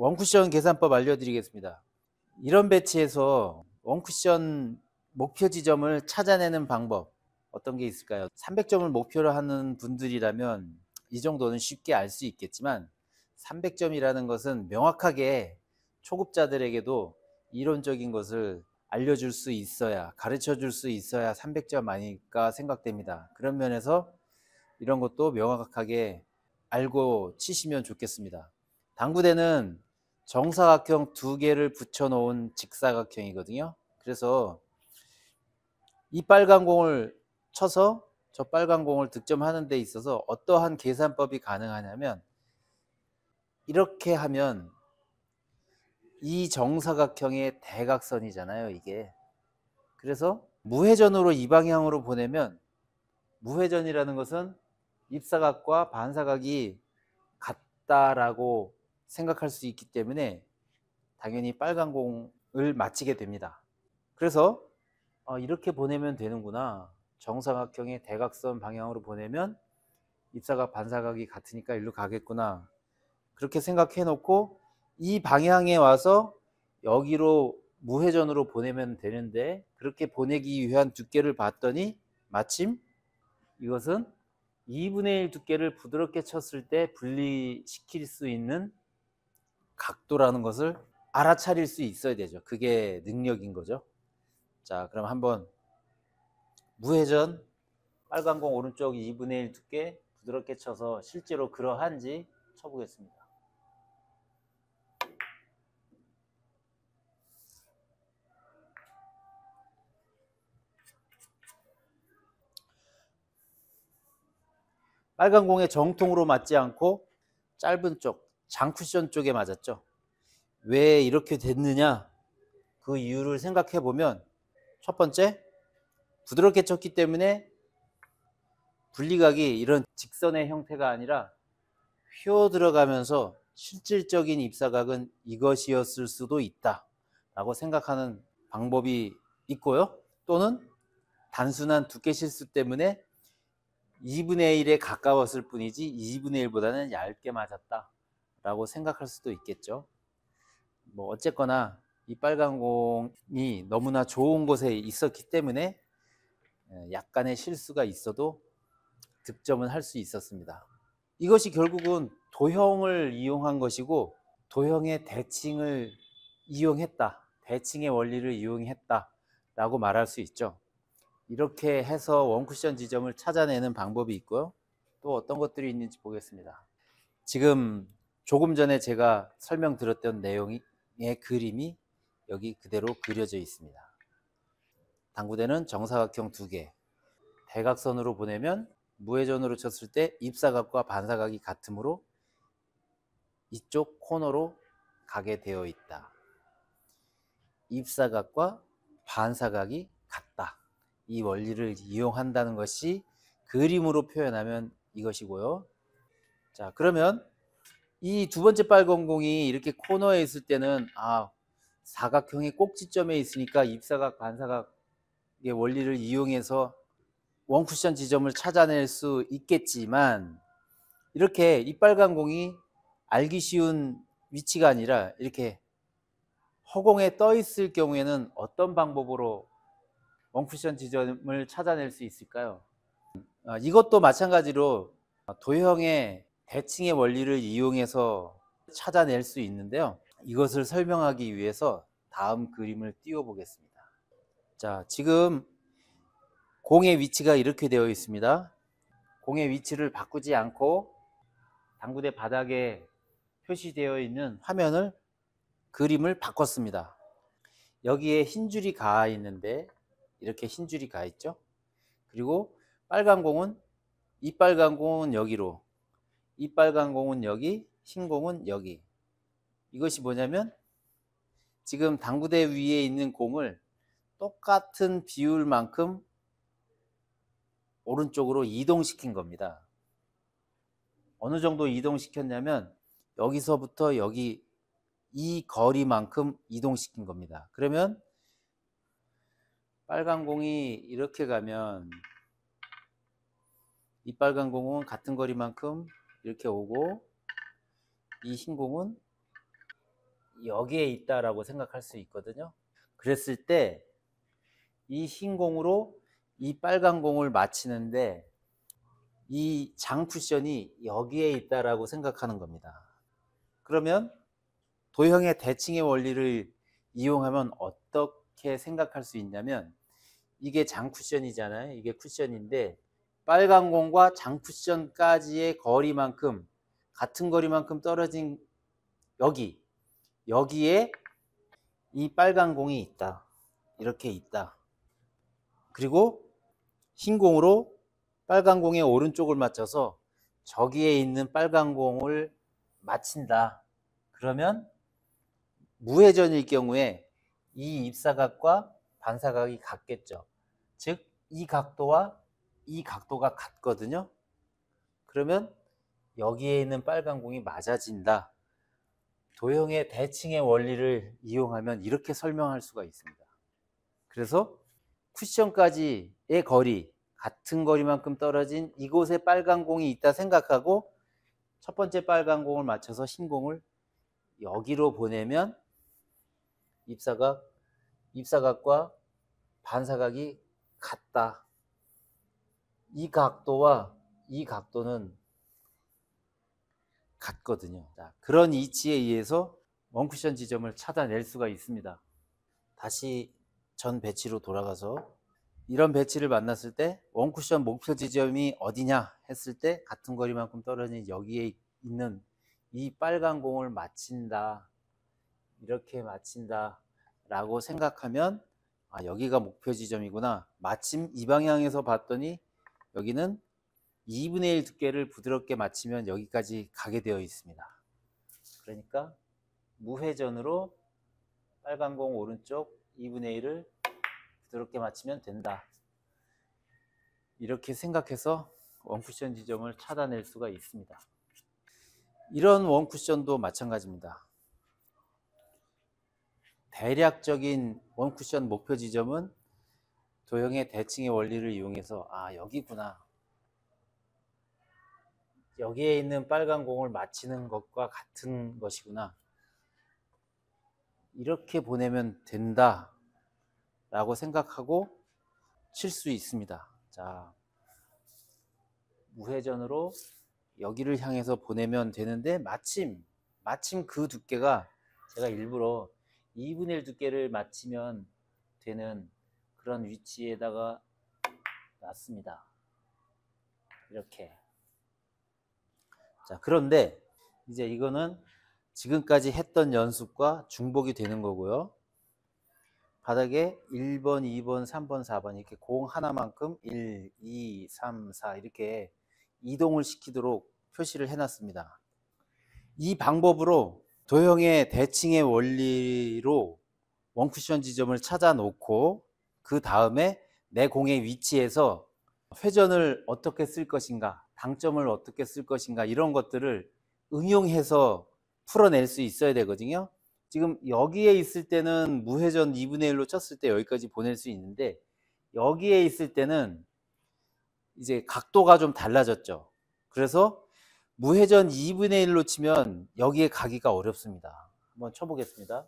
원쿠션 계산법 알려드리겠습니다. 이런 배치에서 원쿠션 목표 지점을 찾아내는 방법 어떤 게 있을까요? 300점을 목표로 하는 분들이라면 이 정도는 쉽게 알 수 있겠지만 300점이라는 것은 명확하게 초급자들에게도 이론적인 것을 알려줄 수 있어야 가르쳐 줄 수 있어야 300점 아닐까 생각됩니다. 그런 면에서 이런 것도 명확하게 알고 치시면 좋겠습니다. 당구대는 정사각형 두 개를 붙여놓은 직사각형이거든요. 그래서 이 빨간 공을 쳐서 저 빨간 공을 득점하는 데 있어서 어떠한 계산법이 가능하냐면 이렇게 하면 이 정사각형의 대각선이잖아요, 이게. 그래서 무회전으로 이 방향으로 보내면 무회전이라는 것은 입사각과 반사각이 같다라고 생각할 수 있기 때문에 당연히 빨간 공을 마치게 됩니다. 그래서 어, 이렇게 보내면 되는구나. 정사각형의 대각선 방향으로 보내면 입사각 반사각이 같으니까 일로 가겠구나. 그렇게 생각해 놓고 이 방향에 와서 여기로 무회전으로 보내면 되는데 그렇게 보내기 위한 두께를 봤더니 마침 이것은 2분의 1 두께를 부드럽게 쳤을 때 분리시킬 수 있는 각도라는 것을 알아차릴 수 있어야 되죠. 그게 능력인 거죠. 자, 그럼 한번 무회전 빨간 공 오른쪽 2분의 1 두께 부드럽게 쳐서 실제로 그러한지 쳐보겠습니다. 빨간 공에 정통으로 맞지 않고 짧은 쪽 장쿠션 쪽에 맞았죠. 왜 이렇게 됐느냐? 그 이유를 생각해 보면 첫 번째, 부드럽게 쳤기 때문에 분리각이 이런 직선의 형태가 아니라 휘어 들어가면서 실질적인 입사각은 이것이었을 수도 있다. 라고 생각하는 방법이 있고요. 또는 단순한 두께 실수 때문에 2분의 1에 가까웠을 뿐이지 2분의 1보다는 얇게 맞았다. 라고 생각할 수도 있겠죠. 뭐 어쨌거나 이 빨간 공이 너무나 좋은 곳에 있었기 때문에 약간의 실수가 있어도 득점은 할 수 있었습니다. 이것이 결국은 도형을 이용한 것이고 도형의 대칭을 이용했다. 대칭의 원리를 이용했다. 라고 말할 수 있죠. 이렇게 해서 원쿠션 지점을 찾아내는 방법이 있고요. 또 어떤 것들이 있는지 보겠습니다. 지금 조금 전에 제가 설명드렸던 내용의 그림이 여기 그대로 그려져 있습니다. 당구대는 정사각형 2개, 대각선으로 보내면 무회전으로 쳤을 때 입사각과 반사각이 같으므로 이쪽 코너로 가게 되어 있다. 입사각과 반사각이 같다. 이 원리를 이용한다는 것이 그림으로 표현하면 이것이고요. 자, 그러면 이두 번째 빨간 공이 이렇게 코너에 있을 때는 아 사각형의 꼭지점에 있으니까 입사각 반사각의 원리를 이용해서 원쿠션 지점을 찾아낼 수 있겠지만 이렇게 이 빨간 공이 알기 쉬운 위치가 아니라 이렇게 허공에 떠 있을 경우에는 어떤 방법으로 원쿠션 지점을 찾아낼 수 있을까요? 아, 이것도 마찬가지로 도형의 대칭의 원리를 이용해서 찾아낼 수 있는데요. 이것을 설명하기 위해서 다음 그림을 띄워보겠습니다. 자, 지금 공의 위치가 이렇게 되어 있습니다. 공의 위치를 바꾸지 않고 당구대 바닥에 표시되어 있는 화면을 그림을 바꿨습니다. 여기에 흰 줄이 가 있는데 이렇게 흰 줄이 가 있죠. 그리고 빨간 공은 이 빨간 공은 여기로 이 빨간 공은 여기, 흰 공은 여기. 이것이 뭐냐면 지금 당구대 위에 있는 공을 똑같은 비율만큼 오른쪽으로 이동시킨 겁니다. 어느 정도 이동시켰냐면 여기서부터 여기 이 거리만큼 이동시킨 겁니다. 그러면 빨간 공이 이렇게 가면 이 빨간 공은 같은 거리만큼 이렇게 오고 이 신공은 여기에 있다라고 생각할 수 있거든요. 그랬을 때이 신공으로 이 빨간 공을 맞히는데 이 장 쿠션이 여기에 있다라고 생각하는 겁니다. 그러면 도형의 대칭의 원리를 이용하면 어떻게 생각할 수 있냐면 이게 장 쿠션이잖아요. 이게 쿠션인데 빨간 공과 장쿠션까지의 거리만큼 같은 거리만큼 떨어진 여기 여기에 이 빨간 공이 있다 이렇게 있다 그리고 흰 공으로 빨간 공의 오른쪽을 맞춰서 저기에 있는 빨간 공을 맞힌다 그러면 무회전일 경우에 이 입사각과 반사각이 같겠죠 즉 이 각도와 이 각도가 같거든요. 그러면 여기에 있는 빨간 공이 맞아진다. 도형의 대칭의 원리를 이용하면 이렇게 설명할 수가 있습니다. 그래서 쿠션까지의 거리, 같은 거리만큼 떨어진 이곳에 빨간 공이 있다 생각하고 첫 번째 빨간 공을 맞춰서 신 공을 여기로 보내면 입사각, 입사각과 반사각이 같다. 이 각도와 이 각도는 같거든요. 자, 그런 이치에 의해서 원쿠션 지점을 찾아낼 수가 있습니다. 다시 전 배치로 돌아가서 이런 배치를 만났을 때 원쿠션 목표 지점이 어디냐 했을 때 같은 거리만큼 떨어진 여기에 있는 이 빨간 공을 맞힌다 이렇게 맞힌다 라고 생각하면 아 여기가 목표 지점이구나 마침 이 방향에서 봤더니 여기는 2분의 1 두께를 부드럽게 맞추면 여기까지 가게 되어 있습니다. 그러니까 무회전으로 빨간 공 오른쪽 2분의 1을 부드럽게 맞추면 된다. 이렇게 생각해서 원쿠션 지점을 찾아낼 수가 있습니다. 이런 원쿠션도 마찬가지입니다. 대략적인 원쿠션 목표 지점은 도형의 대칭의 원리를 이용해서 아 여기구나 여기에 있는 빨간 공을 맞히는 것과 같은 것이구나 이렇게 보내면 된다 라고 생각하고 칠 수 있습니다 자 우회전으로 여기를 향해서 보내면 되는데 마침 마침 그 두께가 제가 일부러 2분의 1 두께를 맞히면 되는 그런 위치에다가 놨습니다. 이렇게. 자, 그런데 이제 이거는 지금까지 했던 연습과 중복이 되는 거고요. 바닥에 1번, 2번, 3번, 4번 이렇게 공 하나만큼 1, 2, 3, 4 이렇게 이동을 시키도록 표시를 해놨습니다. 이 방법으로 도형의 대칭의 원리로 원쿠션 지점을 찾아놓고 그 다음에 내 공의 위치에서 회전을 어떻게 쓸 것인가, 당점을 어떻게 쓸 것인가 이런 것들을 응용해서 풀어낼 수 있어야 되거든요. 지금 여기에 있을 때는 무회전 2분의 1로 쳤을 때 여기까지 보낼 수 있는데 여기에 있을 때는 이제 각도가 좀 달라졌죠. 그래서 무회전 2분의 1로 치면 여기에 가기가 어렵습니다. 한번 쳐보겠습니다.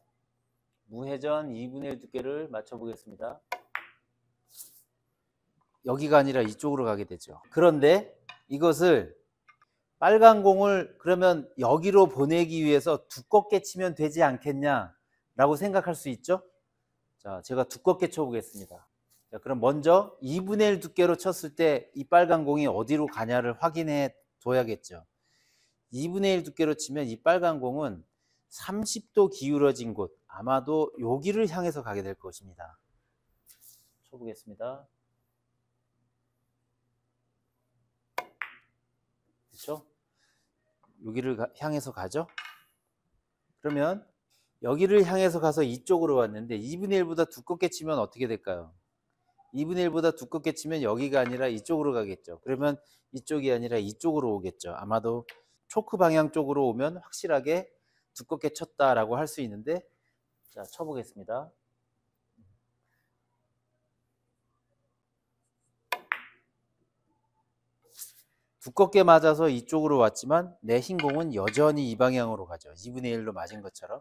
무회전 2분의 1 두께를 맞춰보겠습니다. 여기가 아니라 이쪽으로 가게 되죠. 그런데 이것을 빨간 공을 그러면 여기로 보내기 위해서 두껍게 치면 되지 않겠냐라고 생각할 수 있죠. 자, 제가 두껍게 쳐보겠습니다. 자, 그럼 먼저 2분의 1 두께로 쳤을 때 이 빨간 공이 어디로 가냐를 확인해 둬야겠죠. 2분의 1 두께로 치면 이 빨간 공은 30도 기울어진 곳, 아마도 여기를 향해서 가게 될 것입니다. 쳐보겠습니다. 그죠 여기를 가, 향해서 가죠? 그러면 여기를 향해서 가서 이쪽으로 왔는데 2분의 1보다 두껍게 치면 어떻게 될까요? 2분의 1보다 두껍게 치면 여기가 아니라 이쪽으로 가겠죠. 그러면 이쪽이 아니라 이쪽으로 오겠죠. 아마도 초크 방향 쪽으로 오면 확실하게 두껍게 쳤다라고 할 수 있는데 자 쳐보겠습니다. 두껍게 맞아서 이쪽으로 왔지만 내 신공은 여전히 이 방향으로 가죠. 2분의 1로 맞은 것처럼.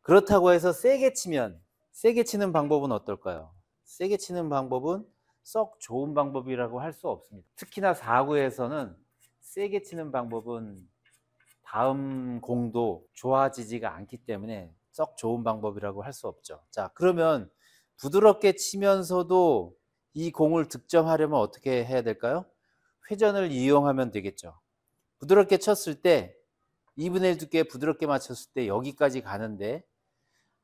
그렇다고 해서 세게 치면 세게 치는 방법은 어떨까요? 세게 치는 방법은 썩 좋은 방법이라고 할 수 없습니다. 특히나 4구에서는 세게 치는 방법은 다음 공도 좋아지지가 않기 때문에 썩 좋은 방법이라고 할 수 없죠. 자, 그러면 부드럽게 치면서도 이 공을 득점하려면 어떻게 해야 될까요? 회전을 이용하면 되겠죠. 부드럽게 쳤을 때 2분의 1 두께 부드럽게 맞췄을 때 여기까지 가는데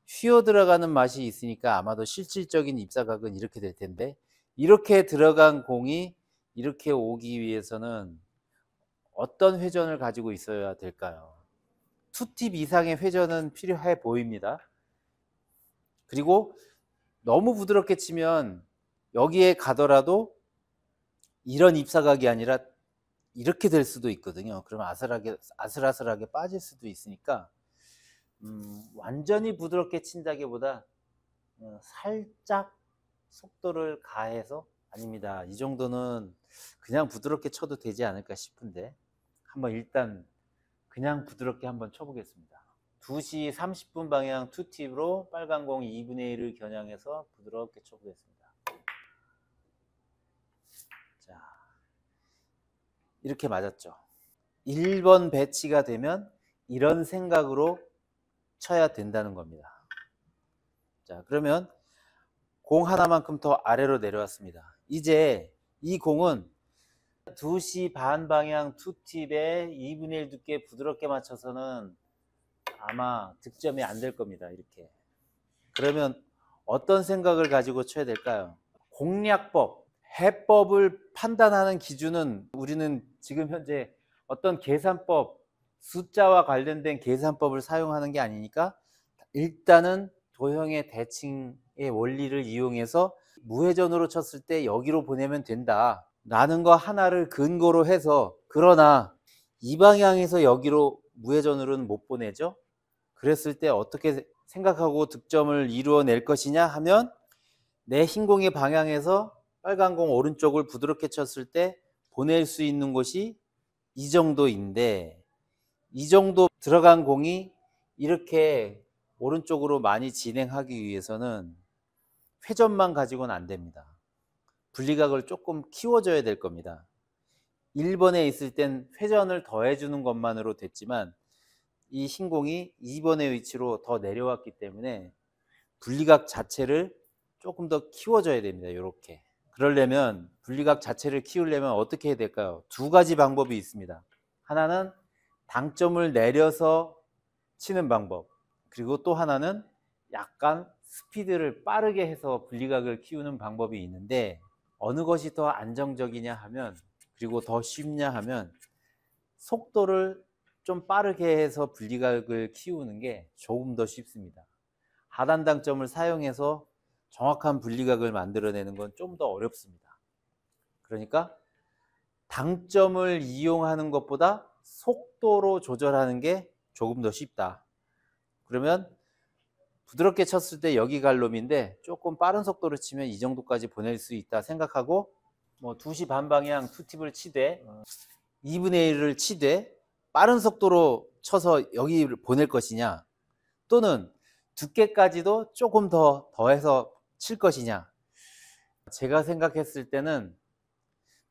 휘어 들어가는 맛이 있으니까 아마도 실질적인 입사각은 이렇게 될 텐데 이렇게 들어간 공이 이렇게 오기 위해서는 어떤 회전을 가지고 있어야 될까요? 투팁 이상의 회전은 필요해 보입니다. 그리고 너무 부드럽게 치면 여기에 가더라도 이런 입사각이 아니라 이렇게 될 수도 있거든요. 그러면 아슬하게 아슬아슬하게 빠질 수도 있으니까 음, 완전히 부드럽게 친다기보다 어, 살짝 속도를 가해서 아닙니다. 이 정도는 그냥 부드럽게 쳐도 되지 않을까 싶은데 한번 일단 그냥 부드럽게 한번 쳐보겠습니다. 2시 30분 방향 투팁으로 빨간 공 2분의 1을 겨냥해서 부드럽게 쳐보겠습니다. 이렇게 맞았죠. 1번 배치가 되면 이런 생각으로 쳐야 된다는 겁니다. 자, 그러면 공 하나만큼 더 아래로 내려왔습니다. 이제 이 공은 2시 반 방향 투팁에 2분의 1 두께 부드럽게 맞춰서는 아마 득점이 안 될 겁니다. 이렇게. 그러면 어떤 생각을 가지고 쳐야 될까요? 공략법. 해법을 판단하는 기준은 우리는 지금 현재 어떤 계산법, 숫자와 관련된 계산법을 사용하는 게 아니니까 일단은 도형의 대칭의 원리를 이용해서 무회전으로 쳤을 때 여기로 보내면 된다. 라는 거 하나를 근거로 해서 그러나 이 방향에서 여기로 무회전으로는 못 보내죠. 그랬을 때 어떻게 생각하고 득점을 이루어낼 것이냐 하면 내 흰공의 방향에서 빨간 공 오른쪽을 부드럽게 쳤을 때 보낼 수 있는 곳이 이 정도인데 이 정도 들어간 공이 이렇게 오른쪽으로 많이 진행하기 위해서는 회전만 가지고는 안 됩니다. 분리각을 조금 키워줘야 될 겁니다. 1번에 있을 땐 회전을 더해주는 것만으로 됐지만 이 흰공이 2번의 위치로 더 내려왔기 때문에 분리각 자체를 조금 더 키워줘야 됩니다. 이렇게 그러려면 분리각 자체를 키우려면 어떻게 해야 될까요? 두 가지 방법이 있습니다. 하나는 당점을 내려서 치는 방법. 그리고 또 하나는 약간 스피드를 빠르게 해서 분리각을 키우는 방법이 있는데 어느 것이 더 안정적이냐 하면 그리고 더 쉽냐 하면 속도를 좀 빠르게 해서 분리각을 키우는 게 조금 더 쉽습니다. 하단 당점을 사용해서 정확한 분리각을 만들어내는 건 좀 더 어렵습니다. 그러니까 당점을 이용하는 것보다 속도로 조절하는 게 조금 더 쉽다. 그러면 부드럽게 쳤을 때 여기 갈 놈인데 조금 빠른 속도로 치면 이 정도까지 보낼 수 있다 생각하고 뭐 2시 반 방향 투팁을 치되 2분의 1을 치되 빠른 속도로 쳐서 여기를 보낼 것이냐 또는 두께까지도 조금 더 더해서 칠 것이냐? 제가 생각했을 때는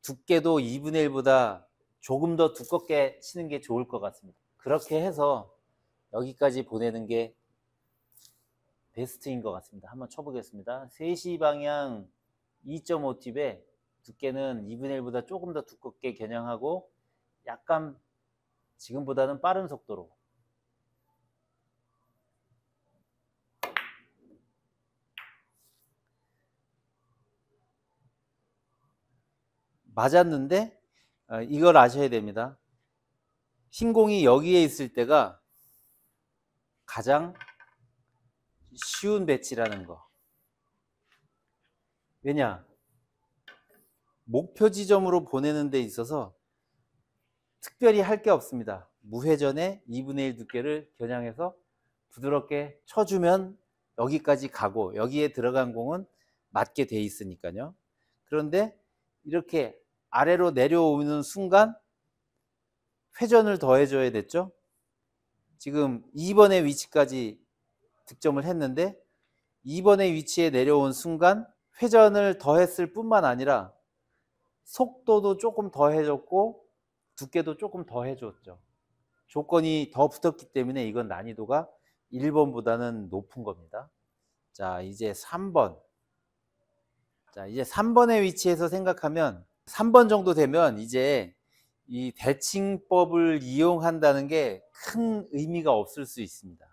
두께도 2분의 1보다 조금 더 두껍게 치는 게 좋을 것 같습니다. 그렇게 해서 여기까지 보내는 게 베스트인 것 같습니다. 한번 쳐보겠습니다. 3시 방향 2.5팁에 두께는 2분의 1보다 조금 더 두껍게 겨냥하고 약간 지금보다는 빠른 속도로 맞았는데 어, 이걸 아셔야 됩니다. 신공이 여기에 있을 때가 가장 쉬운 배치라는 거. 왜냐? 목표 지점으로 보내는 데 있어서 특별히 할 게 없습니다. 무회전의 2분의 1 두께를 겨냥해서 부드럽게 쳐주면 여기까지 가고 여기에 들어간 공은 맞게 돼 있으니까요. 그런데 이렇게 아래로 내려오는 순간 회전을 더해줘야 됐죠. 지금 2번의 위치까지 득점을 했는데 2번의 위치에 내려온 순간 회전을 더했을 뿐만 아니라 속도도 조금 더해줬고 두께도 조금 더해줬죠. 조건이 더 붙었기 때문에 이건 난이도가 1번보다는 높은 겁니다. 자 이제 3번 자 이제 3번의 위치에서 생각하면 3번 정도 되면 이제 이 대칭법을 이용한다는 게 큰 의미가 없을 수 있습니다.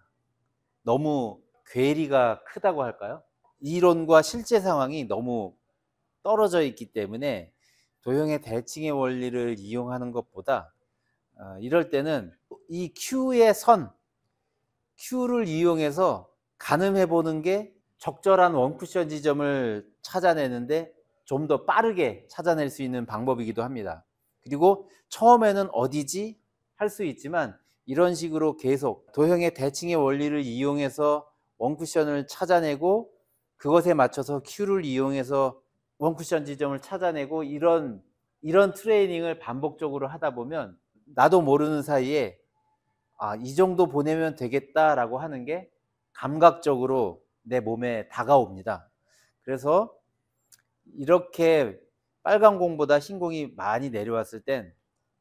너무 괴리가 크다고 할까요? 이론과 실제 상황이 너무 떨어져 있기 때문에 도형의 대칭의 원리를 이용하는 것보다 어, 이럴 때는 이 Q의 선, Q를 이용해서 가늠해 보는 게 적절한 원쿠션 지점을 찾아내는데 좀더 빠르게 찾아낼 수 있는 방법이기도 합니다. 그리고 처음에는 어디지 할 수 있지만 이런 식으로 계속 도형의 대칭의 원리를 이용해서 원쿠션을 찾아내고 그것에 맞춰서 큐를 이용해서 원쿠션 지점을 찾아내고 이런 이런 트레이닝을 반복적으로 하다 보면 나도 모르는 사이에 아, 이 정도 보내면 되겠다라고 하는 게 감각적으로 내 몸에 다가옵니다. 그래서 이렇게 빨간 공보다 흰 공이 많이 내려왔을 땐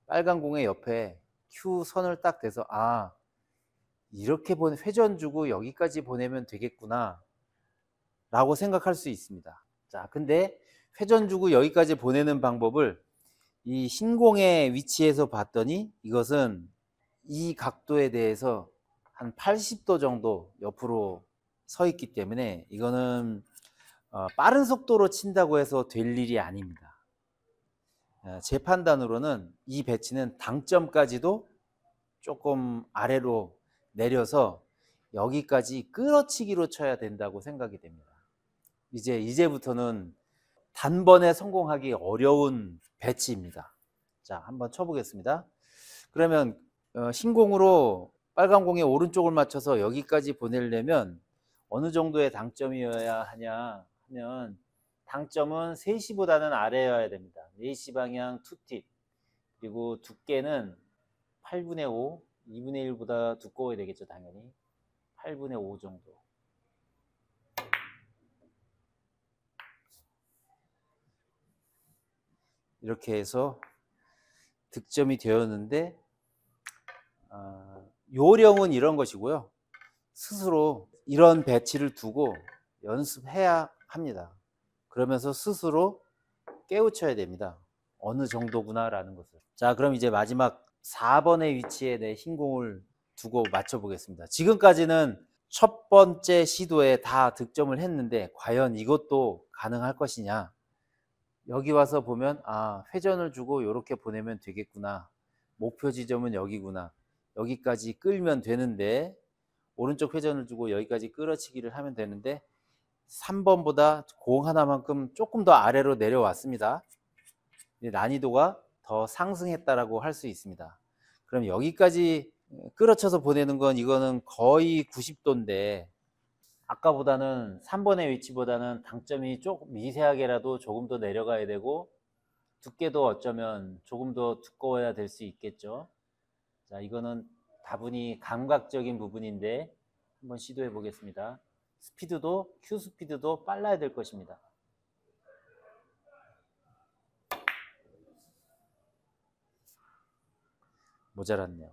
빨간 공의 옆에 Q 선을 딱 대서 아 이렇게 보내 회전 주고 여기까지 보내면 되겠구나 라고 생각할 수 있습니다. 자, 근데 회전 주고 여기까지 보내는 방법을 이 신공의 위치에서 봤더니 이것은 이 각도에 대해서 한 80도 정도 옆으로 서 있기 때문에 이거는 어, 빠른 속도로 친다고 해서 될 일이 아닙니다. 제 어, 판단으로는 이 배치는 당점까지도 조금 아래로 내려서 여기까지 끌어치기로 쳐야 된다고 생각이 됩니다. 이제 이제부터는 단번에 성공하기 어려운 배치입니다. 자, 한번 쳐보겠습니다. 그러면 흰공으로 어, 빨간 공에 오른쪽을 맞춰서 여기까지 보내려면 어느 정도의 당점이어야 하냐 하면 당점은 3시보다는 아래여야 됩니다. 4시 방향 2팁 그리고 두께는 8분의 5, 2분의 1보다 두꺼워야 되겠죠 당연히 8분의 5 정도 이렇게 해서 득점이 되었는데 어, 요령은 이런 것이고요. 스스로 이런 배치를 두고 연습해야 합니다. 그러면서 스스로 깨우쳐야 됩니다. 어느 정도구나라는 것을. 자, 그럼 이제 마지막 4번의 위치에 내 흰공을 두고 맞춰보겠습니다. 지금까지는 첫 번째 시도에 다 득점을 했는데 과연 이것도 가능할 것이냐. 여기 와서 보면 아 회전을 주고 이렇게 보내면 되겠구나. 목표 지점은 여기구나. 여기까지 끌면 되는데 오른쪽 회전을 주고 여기까지 끌어치기를 하면 되는데 3번보다 공 하나만큼 조금 더 아래로 내려왔습니다. 난이도가 더 상승했다라고 할 수 있습니다. 그럼 여기까지 음, 끌어쳐서 보내는 건 이거는 거의 90도인데 아까보다는 3번의 위치보다는 당점이 조금 미세하게라도 조금 더 내려가야 되고 두께도 어쩌면 조금 더 두꺼워야 될 수 있겠죠. 자, 이거는 다분히 감각적인 부분인데 한번 시도해 보겠습니다. 스피드도 큐 스피드도 빨라야 될 것입니다. 모자랐네요.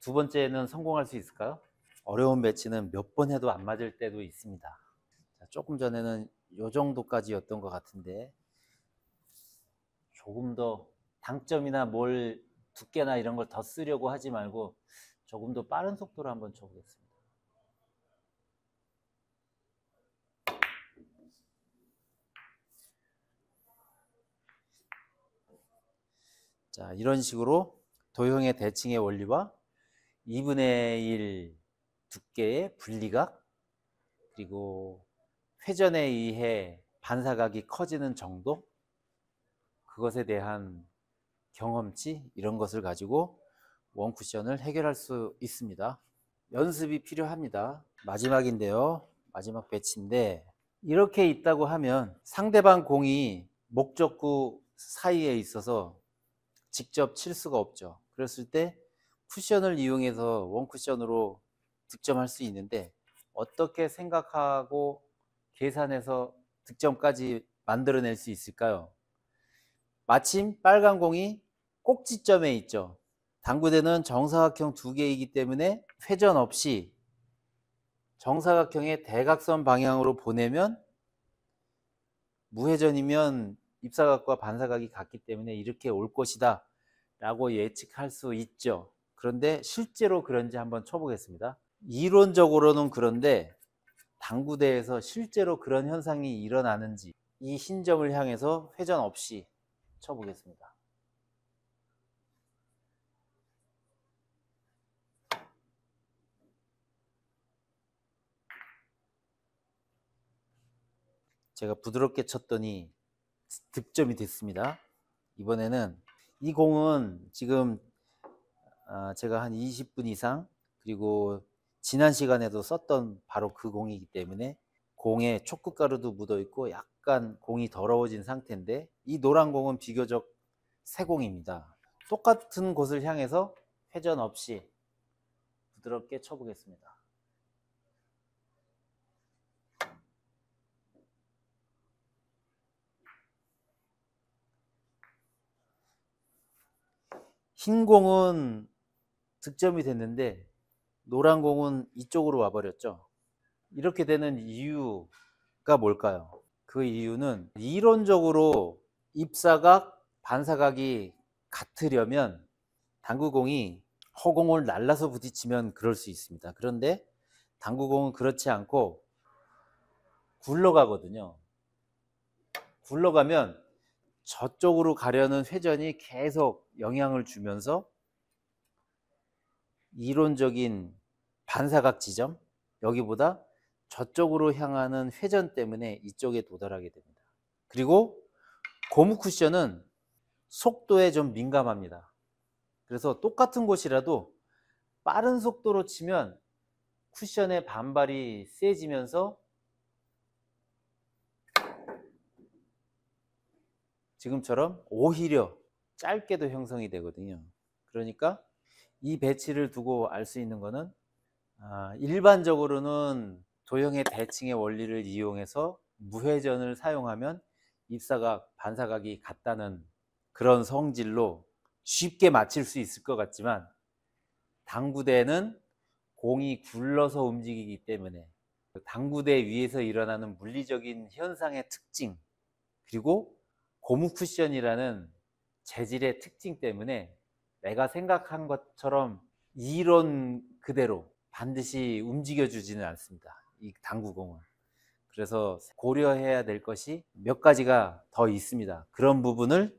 두 번째는 성공할 수 있을까요? 어려운 배치는 몇 번 해도 안 맞을 때도 있습니다. 조금 전에는 이 정도까지였던 것 같은데 조금 더 당점이나 뭘 두께나 이런 걸 더 쓰려고 하지 말고 조금 더 빠른 속도로 한번 쳐보겠습니다. 자, 이런 식으로 도형의 대칭의 원리와 2분의 1 두께의 분리각 그리고 회전에 의해 반사각이 커지는 정도 그것에 대한 경험치 이런 것을 가지고 원 쿠션을 해결할 수 있습니다. 연습이 필요합니다. 마지막인데요. 마지막 배치인데 이렇게 있다고 하면 상대방 공이 목적구 사이에 있어서 직접 칠 수가 없죠. 그랬을 때 쿠션을 이용해서 원 쿠션으로 득점할 수 있는데 어떻게 생각하고 계산해서 득점까지 만들어낼 수 있을까요? 마침 빨간 공이 꼭지점에 있죠. 당구대는 정사각형 두 개이기 때문에 회전 없이 정사각형의 대각선 방향으로 보내면 무회전이면 입사각과 반사각이 같기 때문에 이렇게 올 것이다 라고 예측할 수 있죠. 그런데 실제로 그런지 한번 쳐보겠습니다. 이론적으로는 그런데 당구대에서 실제로 그런 현상이 일어나는지 이신 점을 향해서 회전 없이 쳐보겠습니다. 제가 부드럽게 쳤더니 득점이 됐습니다. 이번에는 이 공은 지금 아, 제가 한 20분 이상 그리고 지난 시간에도 썼던 바로 그 공이기 때문에 공에 촉구가루도 묻어 있고 약간 공이 더러워진 상태인데 이 노란 공은 비교적 새 공입니다. 똑같은 곳을 향해서 회전 없이 부드럽게 쳐보겠습니다. 흰 공은 득점이 됐는데 노란 공은 이쪽으로 와버렸죠. 이렇게 되는 이유가 뭘까요? 그 이유는 이론적으로 입사각, 반사각이 같으려면 당구공이 허공을 날라서 부딪히면 그럴 수 있습니다. 그런데 당구공은 그렇지 않고 굴러가거든요. 굴러가면 저쪽으로 가려는 회전이 계속 영향을 주면서 이론적인 반사각 지점 여기보다 저쪽으로 향하는 회전 때문에 이쪽에 도달하게 됩니다. 그리고 고무 쿠션은 속도에 좀 민감합니다. 그래서 똑같은 곳이라도 빠른 속도로 치면 쿠션의 반발이 세지면서 지금처럼 오히려 짧게도 형성이 되거든요. 그러니까 이 배치를 두고 알 수 있는 것은 아, 일반적으로는 도형의 대칭의 원리를 이용해서 무회전을 사용하면 입사각, 반사각이 같다는 그런 성질로 쉽게 맞출수 있을 것 같지만 당구대는 공이 굴러서 움직이기 때문에 당구대 위에서 일어나는 물리적인 현상의 특징 그리고 고무 쿠션이라는 재질의 특징 때문에 내가 생각한 것처럼 이론 그대로 반드시 움직여주지는 않습니다. 이 당구공은. 그래서 고려해야 될 것이 몇 가지가 더 있습니다. 그런 부분을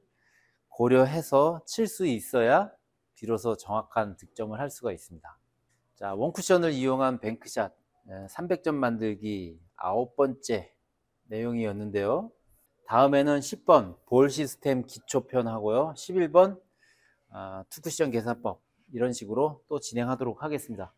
고려해서 칠 수 있어야 비로소 정확한 득점을 할 수가 있습니다. 자, 원쿠션을 이용한 뱅크샷 300점 만들기 아홉 번째 내용이었는데요. 다음에는 10번 볼 시스템 기초편 하고요. 11번 어, 투쿠션 계산법 이런 식으로 또 진행하도록 하겠습니다.